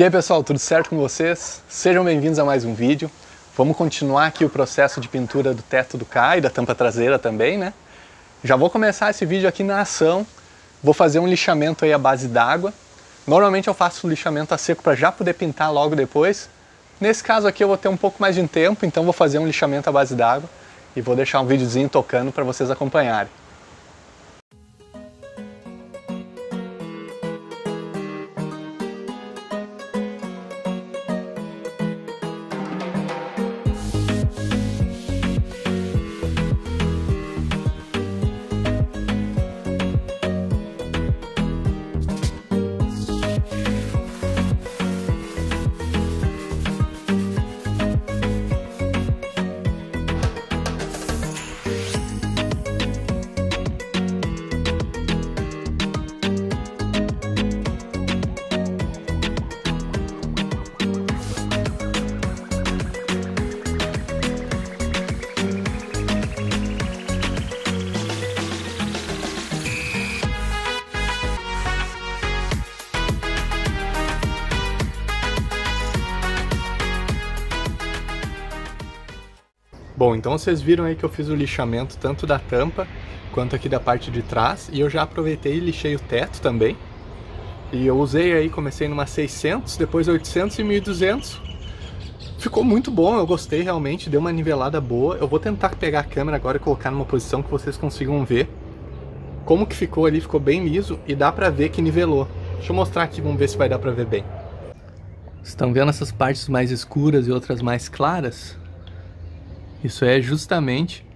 E aí pessoal, tudo certo com vocês? Sejam bem-vindos a mais um vídeo. Vamos continuar aqui o processo de pintura do teto do e da tampa traseira também, né? Já vou começar esse vídeo aqui na ação. Vou fazer um lixamento aí à base d'água. Normalmente eu faço o lixamento a seco para já poder pintar logo depois. Nesse caso aqui eu vou ter um pouco mais de tempo, então vou fazer um lixamento à base d'água e vou deixar um videozinho tocando para vocês acompanharem. Bom, então vocês viram aí que eu fiz o lixamento tanto da tampa quanto aqui da parte de trás e eu já aproveitei e lixei o teto também. E eu usei aí, comecei numa 600, depois 800 e 1200. Ficou muito bom, eu gostei realmente, deu uma nivelada boa. Eu vou tentar pegar a câmera agora e colocar numa posição que vocês consigam ver como que ficou ali, ficou bem liso e dá pra ver que nivelou. Deixa eu mostrar aqui, vamos ver se vai dar pra ver bem. Estão vendo essas partes mais escuras e outras mais claras? Isso é justamente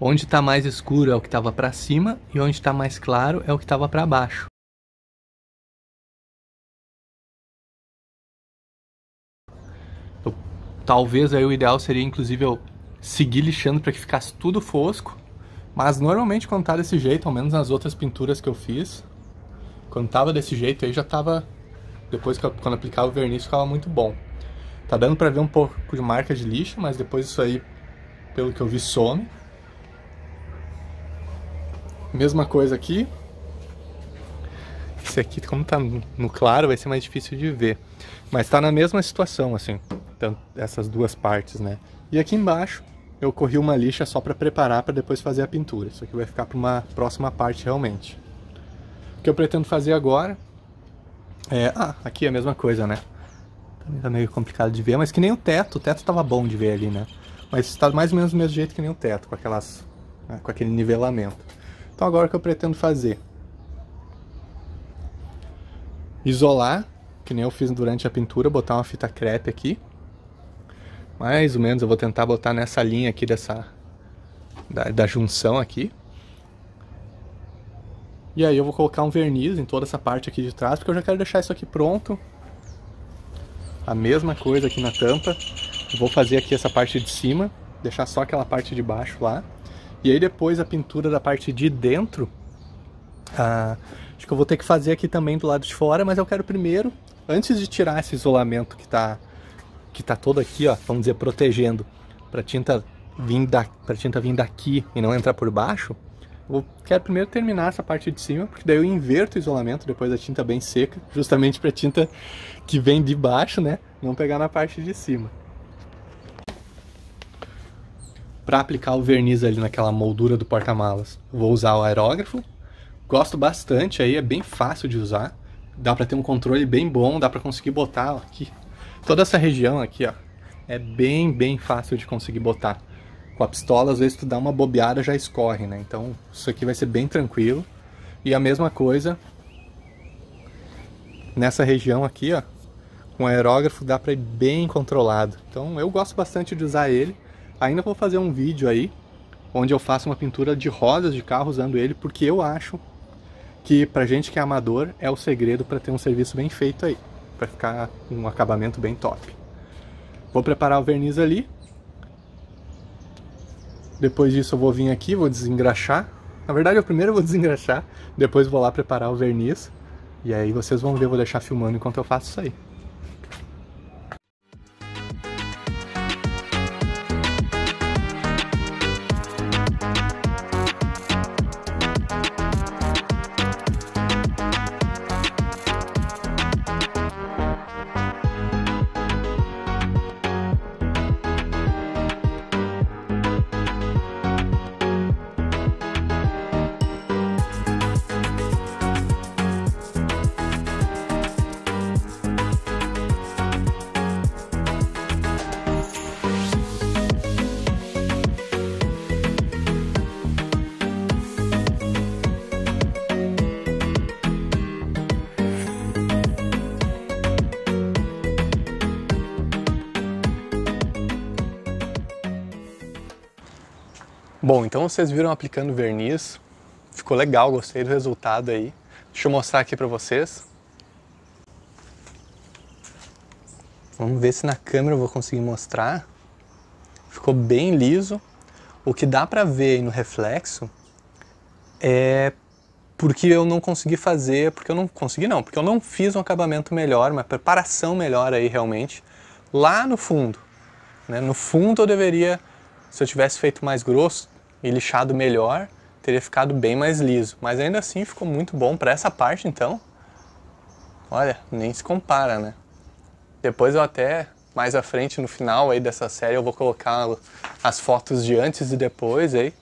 onde está mais escuro é o que estava para cima e onde está mais claro é o que estava para baixo. talvez aí o ideal seria inclusive eu seguir lixando para que ficasse tudo fosco, mas normalmente quando tá desse jeito, ao menos nas outras pinturas que eu fiz, quando tava desse jeito aí já tava depois que eu, quando aplicava o verniz ficava muito bom. Tá dando para ver um pouco de marca de lixo, mas depois isso aí pelo que eu vi, some. Mesma coisa aqui. Esse aqui, como tá no claro, vai ser mais difícil de ver. Mas tá na mesma situação, assim. Tanto essas duas partes, né? E aqui embaixo, eu corri uma lixa só para preparar para depois fazer a pintura. Isso aqui vai ficar para uma próxima parte realmente. O que eu pretendo fazer agora é... Ah, aqui é a mesma coisa, né? Também tá meio complicado de ver, mas que nem o teto. O teto estava bom de ver ali, né? Mas está mais ou menos do mesmo jeito que nem o teto, com, aquelas, né, com aquele nivelamento. Então agora o que eu pretendo fazer? Isolar, que nem eu fiz durante a pintura, botar uma fita crepe aqui. Mais ou menos eu vou tentar botar nessa linha aqui dessa... da, da junção aqui. E aí eu vou colocar um verniz em toda essa parte aqui de trás, porque eu já quero deixar isso aqui pronto. A mesma coisa aqui na tampa vou fazer aqui essa parte de cima, deixar só aquela parte de baixo lá. E aí depois a pintura da parte de dentro, ah, acho que eu vou ter que fazer aqui também do lado de fora, mas eu quero primeiro, antes de tirar esse isolamento que está que tá todo aqui, ó, vamos dizer, protegendo, para tinta vir da, tinta vir daqui e não entrar por baixo, eu quero primeiro terminar essa parte de cima, porque daí eu inverto o isolamento depois da tinta bem seca, justamente para tinta que vem de baixo, né, não pegar na parte de cima para aplicar o verniz ali naquela moldura do porta-malas. Vou usar o aerógrafo. Gosto bastante aí, é bem fácil de usar. Dá para ter um controle bem bom, dá para conseguir botar ó, aqui. Toda essa região aqui, ó, é bem, bem fácil de conseguir botar. Com a pistola, às vezes tu dá uma bobeada, já escorre, né? Então, isso aqui vai ser bem tranquilo. E a mesma coisa nessa região aqui, ó. Com aerógrafo dá para ir bem controlado. Então, eu gosto bastante de usar ele. Ainda vou fazer um vídeo aí, onde eu faço uma pintura de rodas de carro usando ele, porque eu acho que pra gente que é amador é o segredo para ter um serviço bem feito aí, para ficar um acabamento bem top. Vou preparar o verniz ali. Depois disso eu vou vir aqui, vou desengraxar. Na verdade eu primeiro vou desengraxar, depois vou lá preparar o verniz. E aí vocês vão ver, eu vou deixar filmando enquanto eu faço isso aí. Bom, então vocês viram aplicando verniz, ficou legal, gostei do resultado aí. Deixa eu mostrar aqui para vocês. Vamos ver se na câmera eu vou conseguir mostrar. Ficou bem liso. O que dá para ver aí no reflexo é porque eu não consegui fazer, porque eu não consegui não, porque eu não fiz um acabamento melhor, uma preparação melhor aí realmente, lá no fundo. Né? No fundo eu deveria, se eu tivesse feito mais grosso, e lixado melhor, teria ficado bem mais liso. Mas ainda assim ficou muito bom para essa parte então. Olha, nem se compara, né? Depois eu até mais à frente no final aí dessa série eu vou colocar as fotos de antes e depois aí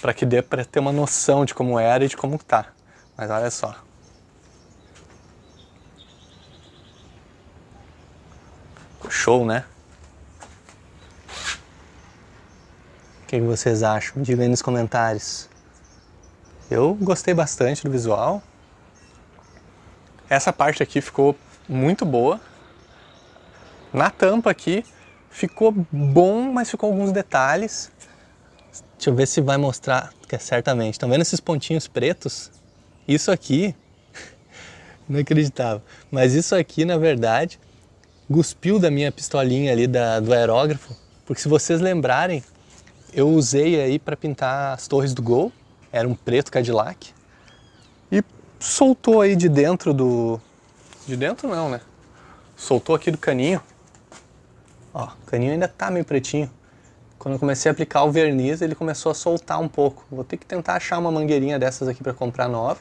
para que dê para ter uma noção de como era e de como tá. Mas olha só. Show, né? Quem vocês acham? Diga aí nos comentários. Eu gostei bastante do visual. Essa parte aqui ficou muito boa. Na tampa aqui ficou bom, mas ficou alguns detalhes. Deixa eu ver se vai mostrar, que é certamente. Estão vendo esses pontinhos pretos? Isso aqui, não acreditava. Mas isso aqui, na verdade, cuspiu da minha pistolinha ali da, do aerógrafo. Porque se vocês lembrarem, eu usei aí para pintar as torres do Gol, era um preto Cadillac, e soltou aí de dentro do... de dentro não, né? Soltou aqui do caninho, ó, o caninho ainda tá meio pretinho. Quando eu comecei a aplicar o verniz, ele começou a soltar um pouco. Vou ter que tentar achar uma mangueirinha dessas aqui para comprar nova.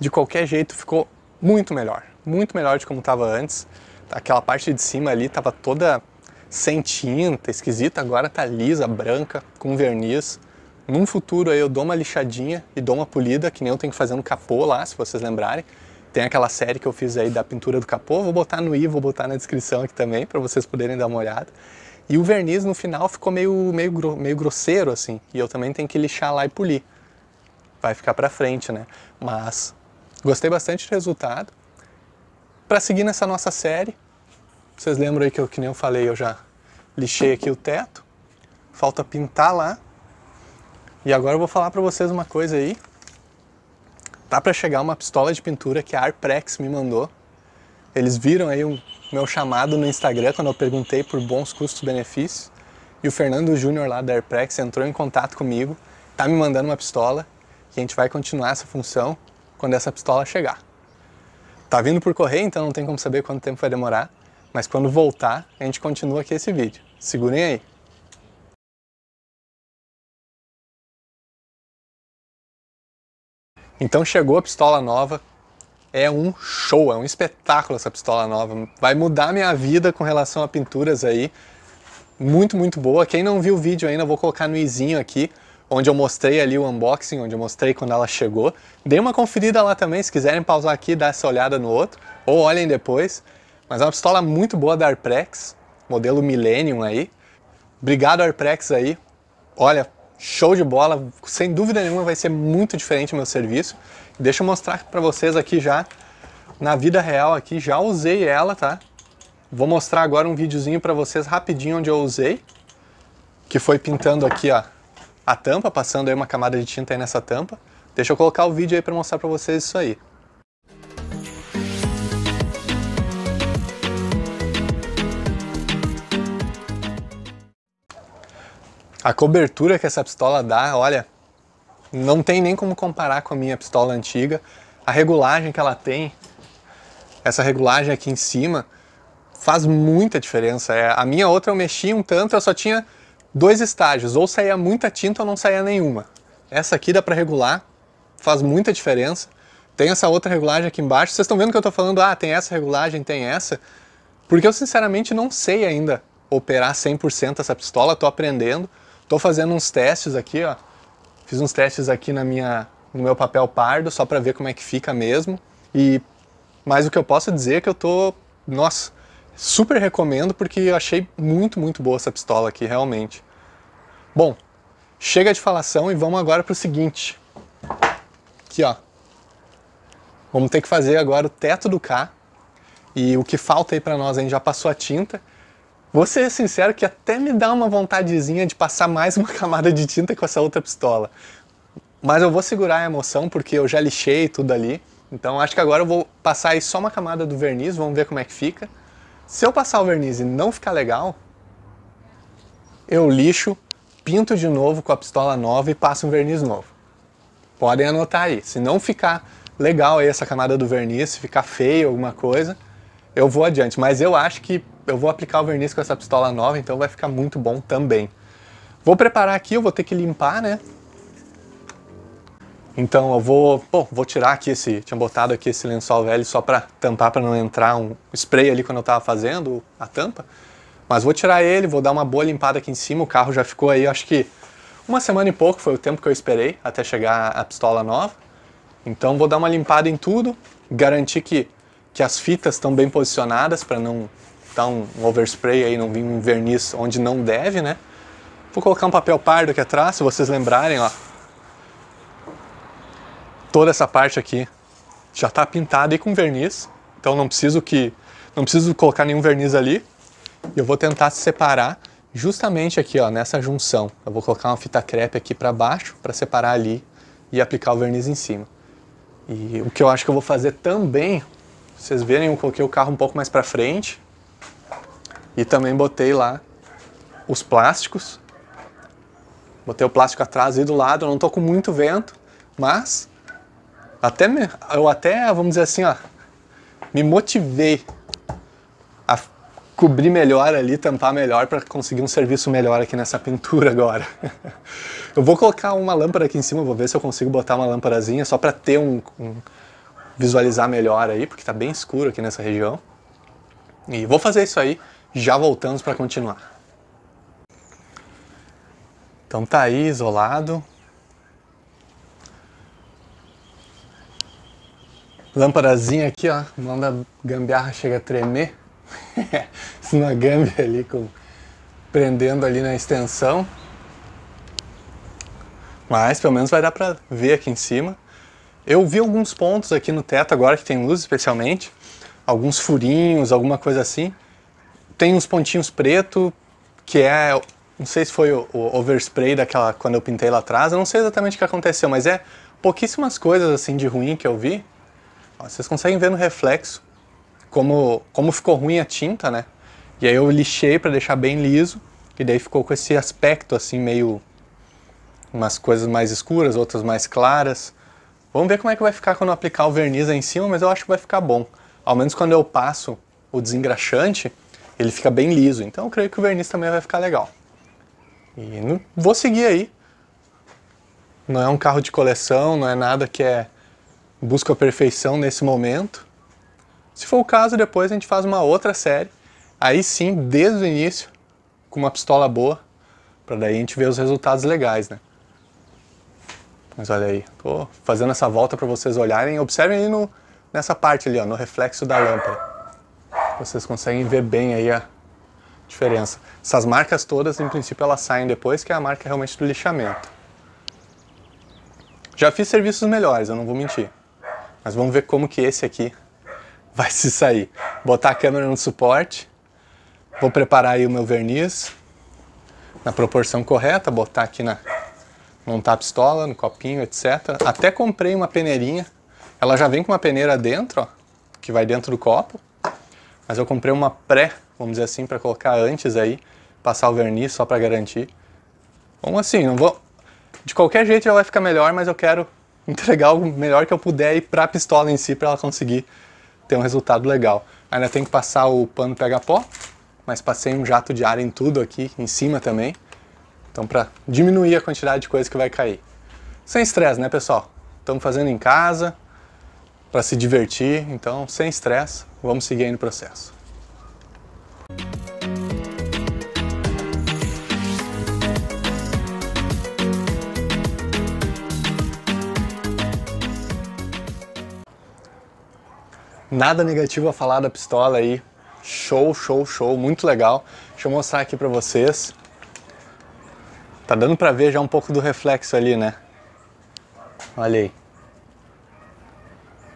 De qualquer jeito, ficou muito melhor. Muito melhor de como estava antes. Aquela parte de cima ali estava toda sem tinta, esquisita, agora tá lisa, branca, com verniz. Num futuro aí eu dou uma lixadinha e dou uma polida, que nem eu tenho que fazer no capô lá, se vocês lembrarem. Tem aquela série que eu fiz aí da pintura do capô, vou botar no i, vou botar na descrição aqui também, para vocês poderem dar uma olhada. E o verniz no final ficou meio, meio, meio grosseiro assim, e eu também tenho que lixar lá e polir. Vai ficar para frente, né? Mas gostei bastante do resultado. Para seguir nessa nossa série, vocês lembram aí que eu, que nem eu falei, eu já lixei aqui o teto. Falta pintar lá. E agora eu vou falar para vocês uma coisa aí. Tá para chegar uma pistola de pintura que a Arprex me mandou. Eles viram aí o meu chamado no Instagram quando eu perguntei por bons custos-benefícios. E o Fernando Júnior lá da Airprex entrou em contato comigo, tá me mandando uma pistola e a gente vai continuar essa função quando essa pistola chegar. Tá vindo por correio, então não tem como saber quanto tempo vai demorar, mas quando voltar, a gente continua aqui esse vídeo. Segurem aí! Então chegou a pistola nova, é um show, é um espetáculo essa pistola nova. Vai mudar minha vida com relação a pinturas aí. Muito, muito boa. Quem não viu o vídeo ainda, vou colocar no izinho aqui, onde eu mostrei ali o unboxing, onde eu mostrei quando ela chegou. Dei uma conferida lá também, se quiserem pausar aqui, dar essa olhada no outro, ou olhem depois. Mas é uma pistola muito boa da Arprex, modelo Millennium aí. Obrigado Arprex aí. Olha, show de bola, sem dúvida nenhuma vai ser muito diferente o meu serviço. Deixa eu mostrar para vocês aqui já, na vida real aqui, já usei ela, tá? Vou mostrar agora um videozinho para vocês rapidinho onde eu usei, que foi pintando aqui ó, a tampa, passando aí uma camada de tinta aí nessa tampa. Deixa eu colocar o vídeo aí para mostrar para vocês isso aí. A cobertura que essa pistola dá, olha, não tem nem como comparar com a minha pistola antiga. A regulagem que ela tem, essa regulagem aqui em cima, faz muita diferença. É, a minha outra eu mexia um tanto, eu só tinha dois estágios, ou saía muita tinta ou não saía nenhuma. Essa aqui dá para regular, faz muita diferença. Tem essa outra regulagem aqui embaixo. Vocês estão vendo que eu estou falando, ah, tem essa regulagem, tem essa. Porque eu sinceramente não sei ainda operar 100% essa pistola, estou aprendendo. Tô fazendo uns testes aqui, ó. Fiz uns testes aqui na minha, no meu papel pardo, só para ver como é que fica mesmo. E mais o que eu posso dizer é que eu tô, nossa, super recomendo porque eu achei muito, muito boa essa pistola aqui, realmente. Bom, chega de falação e vamos agora para o seguinte. Aqui, ó. Vamos ter que fazer agora o teto do K. E o que falta aí para nós, a gente já passou a tinta. Vou ser sincero que até me dá uma vontadezinha de passar mais uma camada de tinta com essa outra pistola. Mas eu vou segurar a emoção porque eu já lixei tudo ali. Então acho que agora eu vou passar aí só uma camada do verniz, vamos ver como é que fica. Se eu passar o verniz e não ficar legal, eu lixo, pinto de novo com a pistola nova e passo um verniz novo. Podem anotar aí. Se não ficar legal aí essa camada do verniz, se ficar feio alguma coisa, eu vou adiante. Mas eu acho que eu vou aplicar o verniz com essa pistola nova, então vai ficar muito bom também. Vou preparar aqui, eu vou ter que limpar, né? Então eu vou, bom, vou tirar aqui esse, tinha botado aqui esse lençol velho só para tampar, para não entrar um spray ali quando eu estava fazendo a tampa. Mas vou tirar ele, vou dar uma boa limpada aqui em cima, o carro já ficou aí, acho que uma semana e pouco foi o tempo que eu esperei até chegar a pistola nova. Então vou dar uma limpada em tudo, garantir que, que as fitas estão bem posicionadas para não, dar um overspray aí, não vir um verniz onde não deve, né? Vou colocar um papel pardo aqui atrás, se vocês lembrarem, ó. Toda essa parte aqui já está pintada aí com verniz, então não preciso que não preciso colocar nenhum verniz ali. E eu vou tentar separar justamente aqui, ó, nessa junção. Eu vou colocar uma fita crepe aqui para baixo para separar ali e aplicar o verniz em cima. E o que eu acho que eu vou fazer também, vocês verem, eu coloquei o carro um pouco mais para frente, e também botei lá os plásticos. Botei o plástico atrás e do lado, eu não tô com muito vento, mas até me, eu até, vamos dizer assim, ó, me motivei a cobrir melhor ali, tampar melhor para conseguir um serviço melhor aqui nessa pintura agora. eu vou colocar uma lâmpada aqui em cima, vou ver se eu consigo botar uma lâmpadazinha só para ter um, um, visualizar melhor aí, porque está bem escuro aqui nessa região. E vou fazer isso aí. Já voltamos para continuar. Então tá aí isolado. Lâmparazinha aqui, ó. Manda gambiarra chega a tremer. Isso na gâmbia ali com prendendo ali na extensão. Mas pelo menos vai dar para ver aqui em cima. Eu vi alguns pontos aqui no teto agora que tem luz especialmente, alguns furinhos, alguma coisa assim, tem uns pontinhos preto, que é, não sei se foi o, o overspray daquela quando eu pintei lá atrás, eu não sei exatamente o que aconteceu, mas é pouquíssimas coisas assim de ruim que eu vi. Ó, vocês conseguem ver no reflexo como como ficou ruim a tinta, né? E aí eu lixei para deixar bem liso, e daí ficou com esse aspecto assim meio umas coisas mais escuras, outras mais claras. Vamos ver como é que vai ficar quando aplicar o verniz aí em cima, mas eu acho que vai ficar bom. Ao menos quando eu passo o desengraxante, ele fica bem liso. Então eu creio que o verniz também vai ficar legal. E vou seguir aí. Não é um carro de coleção, não é nada que é busca a perfeição nesse momento. Se for o caso, depois a gente faz uma outra série. Aí sim, desde o início, com uma pistola boa, para daí a gente ver os resultados legais, né? Mas olha aí, tô fazendo essa volta para vocês olharem. Observem aí no, nessa parte ali, ó, no reflexo da lâmpada. Vocês conseguem ver bem aí a diferença. Essas marcas todas, em princípio, elas saem depois, que é a marca é realmente do lixamento. Já fiz serviços melhores, eu não vou mentir. Mas vamos ver como que esse aqui vai se sair. Botar a câmera no suporte, vou preparar aí o meu verniz na proporção correta, botar aqui na montar a pistola, no copinho, etc. Até comprei uma peneirinha. Ela já vem com uma peneira dentro, ó, que vai dentro do copo. Mas eu comprei uma pré, vamos dizer assim, para colocar antes aí, passar o verniz só para garantir. Como então, assim, não vou. De qualquer jeito já vai ficar melhor, mas eu quero entregar o melhor que eu puder e para a pistola em si, para ela conseguir ter um resultado legal. Ainda tem que passar o pano pega pó, mas passei um jato de ar em tudo aqui, em cima também. Então, para diminuir a quantidade de coisa que vai cair. Sem estresse, né, pessoal? Estamos fazendo em casa, para se divertir, então sem estresse, vamos seguir aí no processo. Nada negativo a falar da pistola aí. Show, show, show, muito legal. Deixa eu mostrar aqui para vocês. Tá dando para ver já um pouco do reflexo ali, né? Olha aí.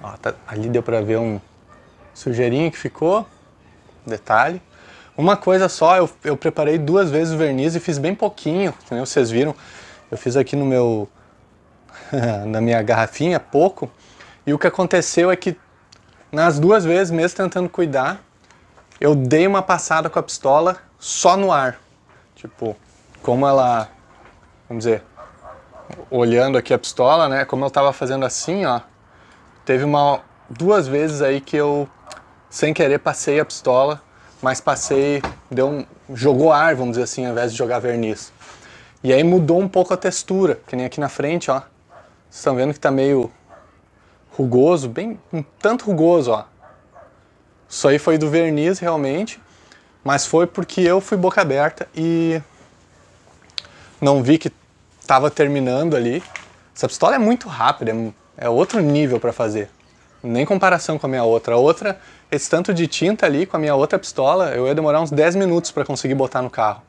Ó, tá, ali deu para ver um sujeirinho que ficou, detalhe. Uma coisa só, eu, eu preparei duas vezes o verniz e fiz bem pouquinho, que nem vocês viram. Eu fiz aqui no meu, na minha garrafinha, pouco. E o que aconteceu é que nas duas vezes, mesmo tentando cuidar, eu dei uma passada com a pistola só no ar. Tipo, como ela, vamos dizer, olhando aqui a pistola, né? Como eu tava fazendo assim, ó, Teve uma duas vezes aí que eu sem querer passei a pistola, mas passei deu um, jogou ar, vamos dizer assim, ao invés de jogar verniz. E aí mudou um pouco a textura, que nem aqui na frente, ó. Vocês estão vendo que tá meio rugoso, bem um tanto rugoso, ó. Isso aí foi do verniz realmente, mas foi porque eu fui boca aberta e não vi que estava terminando ali. Essa pistola é muito rápida, é é outro nível para fazer. Nem comparação com a minha outra. A outra, esse tanto de tinta ali com a minha outra pistola, eu ia demorar uns 10 minutos para conseguir botar no carro.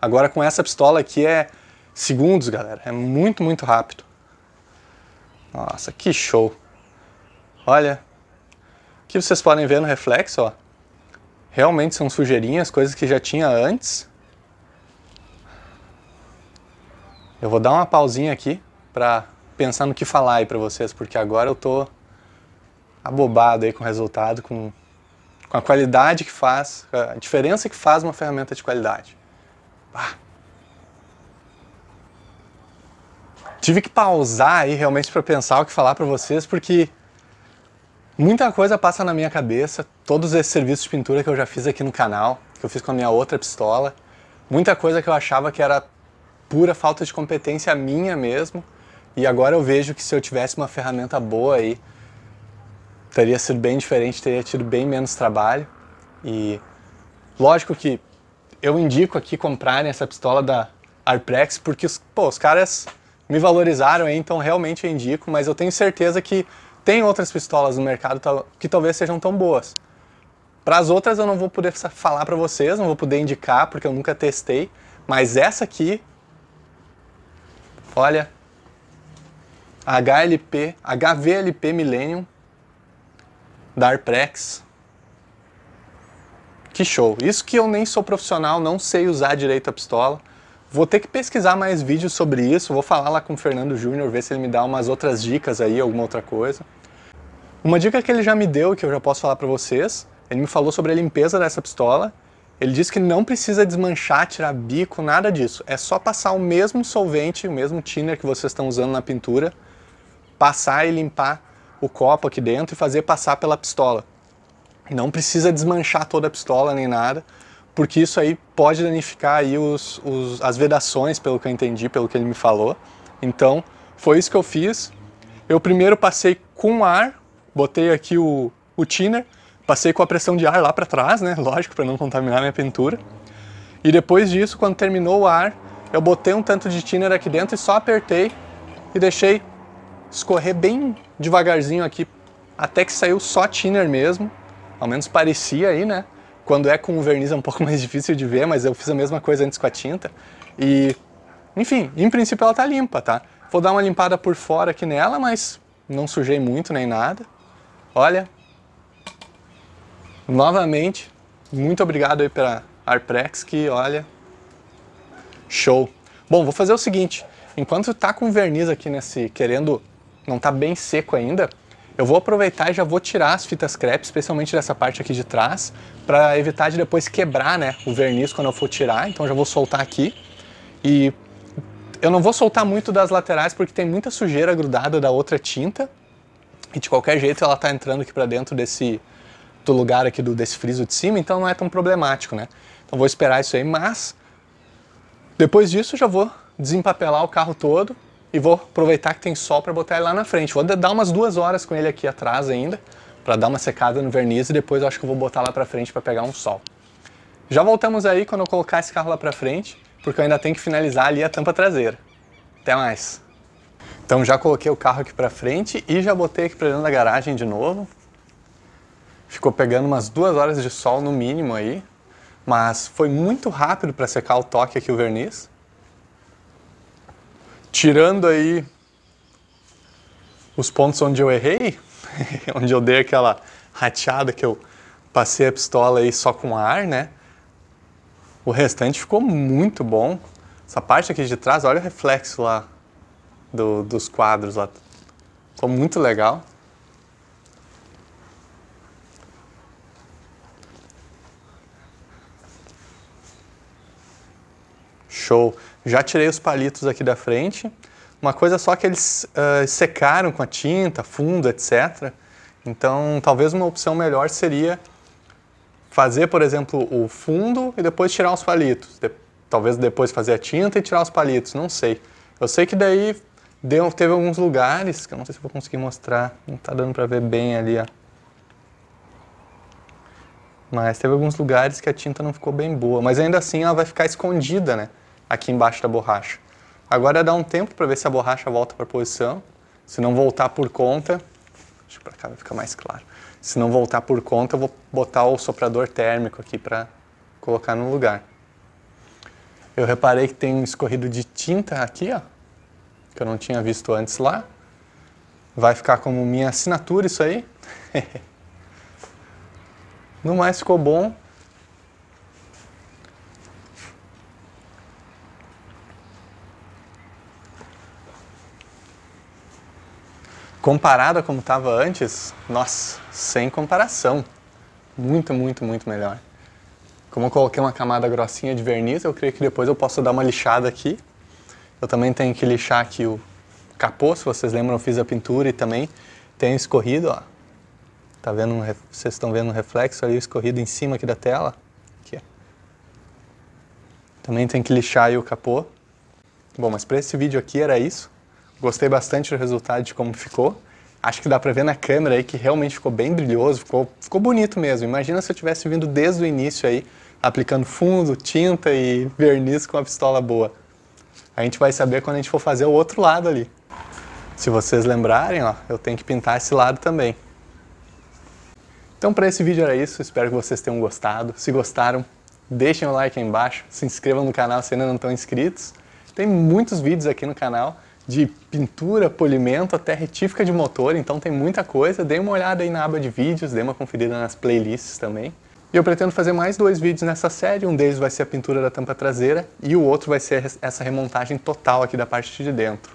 Agora com essa pistola aqui é segundos, galera. É muito, muito rápido. Nossa, que show. Olha, que vocês podem ver no reflexo, ó. Realmente são sujeirinhas, coisas que já tinha antes. Eu vou dar uma pausinha aqui para pensar no que falar aí para vocês, porque agora eu tô abobado aí com o resultado, com, com a qualidade que faz, a diferença que faz uma ferramenta de qualidade. Tive que pausar aí realmente para pensar o que falar para vocês, porque muita coisa passa na minha cabeça, todos esses serviços de pintura que eu já fiz aqui no canal, que eu fiz com a minha outra pistola, muita coisa que eu achava que era pura falta de competência minha mesmo, e agora eu vejo que se eu tivesse uma ferramenta boa aí, teria sido bem diferente, teria tido bem menos trabalho. E lógico que eu indico aqui comprarem essa pistola da Arprex, porque os, pô, os caras me valorizaram aí, então realmente eu indico, mas eu tenho certeza que tem outras pistolas no mercado que talvez sejam tão boas. Para as outras eu não vou poder falar para vocês, não vou poder indicar, porque eu nunca testei, mas essa aqui, olha, HLP, HVLP Millennium, da Arprex. Que show! Isso que eu nem sou profissional, não sei usar direito a pistola. Vou ter que pesquisar mais vídeos sobre isso, vou falar lá com o Fernando Júnior, ver se ele me dá umas outras dicas aí, alguma outra coisa. Uma dica que ele já me deu, que eu já posso falar para vocês, ele me falou sobre a limpeza dessa pistola. Ele disse que não precisa desmanchar, tirar bico, nada disso. É só passar o mesmo solvente, o mesmo thinner que vocês estão usando na pintura, passar e limpar o copo aqui dentro e fazer passar pela pistola. Não precisa desmanchar toda a pistola nem nada, porque isso aí pode danificar aí os, os, as vedações, pelo que eu entendi, pelo que ele me falou. Então, foi isso que eu fiz. Eu primeiro passei com ar, botei aqui o, o passei com a pressão de ar lá para trás, né? Lógico, para não contaminar minha pintura. E depois disso, quando terminou o ar, eu botei um tanto de tinner aqui dentro e só apertei e deixei escorrer bem devagarzinho aqui, até que saiu só thinner mesmo, ao menos parecia aí, né? Quando é com o verniz é um pouco mais difícil de ver, mas eu fiz a mesma coisa antes com a tinta. E, enfim, em princípio ela tá limpa, tá? Vou dar uma limpada por fora aqui nela, mas não sujei muito nem nada. Olha, novamente, muito obrigado aí pela Arprex, que olha, show. Bom, vou fazer o seguinte, enquanto tá com verniz aqui nesse, querendo não está bem seco ainda, eu vou aproveitar e já vou tirar as fitas crepe, especialmente dessa parte aqui de trás, para evitar de depois quebrar né, o verniz quando eu for tirar, então já vou soltar aqui. E eu não vou soltar muito das laterais porque tem muita sujeira grudada da outra tinta, e de qualquer jeito ela está entrando aqui para dentro desse do lugar aqui do, desse friso de cima, então não é tão problemático, né? Então vou esperar isso aí, mas depois disso já vou desempapelar o carro todo, e vou aproveitar que tem sol para botar ele lá na frente. Vou dar umas duas horas com ele aqui atrás ainda, para dar uma secada no verniz e depois eu acho que eu vou botar lá para frente para pegar um sol. Já voltamos aí quando eu colocar esse carro lá para frente, porque eu ainda tenho que finalizar ali a tampa traseira. Até mais! Então já coloquei o carro aqui para frente e já botei aqui para dentro da garagem de novo. Ficou pegando umas duas horas de sol no mínimo aí, mas foi muito rápido para secar o toque aqui o verniz tirando aí os pontos onde eu errei, onde eu dei aquela rateada que eu passei a pistola aí só com ar, né? O restante ficou muito bom. Essa parte aqui de trás, olha o reflexo lá do, dos quadros lá. Ficou muito legal. Show. Já tirei os palitos aqui da frente. Uma coisa só que eles uh, secaram com a tinta, fundo, etc. Então, talvez uma opção melhor seria fazer, por exemplo, o fundo e depois tirar os palitos. De talvez depois fazer a tinta e tirar os palitos, não sei. Eu sei que daí deu, teve alguns lugares, que eu não sei se vou conseguir mostrar, não está dando para ver bem ali, ó. Mas teve alguns lugares que a tinta não ficou bem boa, mas ainda assim ela vai ficar escondida, né? aqui embaixo da borracha. Agora é dá um tempo para ver se a borracha volta para a posição. Se não voltar por conta, acho para cá vai ficar mais claro. Se não voltar por conta, eu vou botar o soprador térmico aqui para colocar no lugar. Eu reparei que tem um escorrido de tinta aqui, ó, que eu não tinha visto antes lá. Vai ficar como minha assinatura isso aí. no mais ficou bom. comparado a como estava antes, nossa, sem comparação. Muito, muito, muito melhor. Como eu coloquei uma camada grossinha de verniz, eu creio que depois eu posso dar uma lixada aqui. Eu também tenho que lixar aqui o capô, se vocês lembram, eu fiz a pintura e também tenho escorrido, ó. Tá vendo, um, vocês estão vendo um reflexo ali, escorrido em cima aqui da tela. Aqui, Também tem que lixar aí o capô. Bom, mas para esse vídeo aqui era isso. Gostei bastante do resultado de como ficou. Acho que dá para ver na câmera aí que realmente ficou bem brilhoso, ficou, ficou bonito mesmo. Imagina se eu tivesse vindo desde o início aí, aplicando fundo, tinta e verniz com uma pistola boa. A gente vai saber quando a gente for fazer o outro lado ali. Se vocês lembrarem, ó, eu tenho que pintar esse lado também. Então para esse vídeo era isso, espero que vocês tenham gostado. Se gostaram, deixem o like aí embaixo, se inscrevam no canal se ainda não estão inscritos. Tem muitos vídeos aqui no canal de pintura, polimento, até retífica de motor, então tem muita coisa. Dê uma olhada aí na aba de vídeos, dê uma conferida nas playlists também. E eu pretendo fazer mais dois vídeos nessa série, um deles vai ser a pintura da tampa traseira e o outro vai ser essa remontagem total aqui da parte de dentro.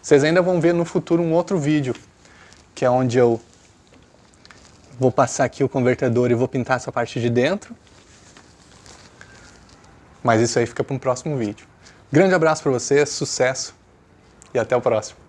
Vocês ainda vão ver no futuro um outro vídeo, que é onde eu vou passar aqui o convertedor e vou pintar essa parte de dentro. Mas isso aí fica para um próximo vídeo. Grande abraço para vocês, sucesso! e até o próximo.